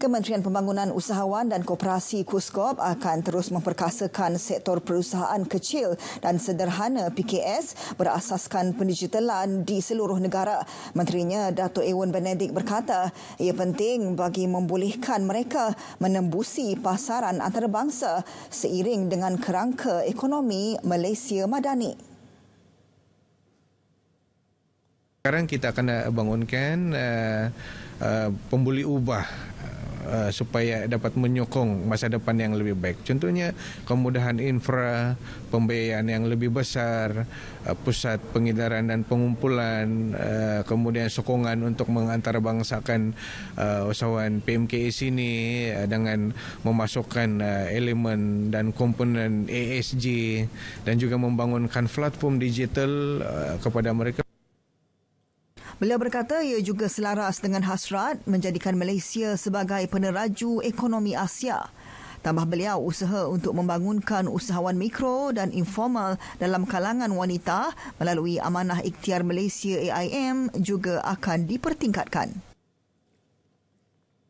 Kementerian Pembangunan Usahawan dan Koperasi Kuskop akan terus memperkasakan sektor perusahaan kecil dan sederhana PKS berasaskan pendigitalan di seluruh negara. Menterinya Dato' Ewan Benedik berkata ia penting bagi membolehkan mereka menembusi pasaran antarabangsa seiring dengan kerangka ekonomi Malaysia Madani. Sekarang kita akan bangunkan uh, uh, pembuli ubah uh, supaya dapat menyokong masa depan yang lebih baik. Contohnya kemudahan infra, pembiayaan yang lebih besar, uh, pusat pengedaran dan pengumpulan, uh, kemudian sokongan untuk mengantarbangsakan uh, usahawan PMKS ini uh, dengan memasukkan uh, elemen dan komponen ASG dan juga membangunkan platform digital uh, kepada mereka. Beliau berkata ia juga selaras dengan hasrat menjadikan Malaysia sebagai peneraju ekonomi Asia. Tambah beliau usaha untuk membangunkan usahawan mikro dan informal dalam kalangan wanita melalui amanah ikhtiar Malaysia AIM juga akan dipertingkatkan.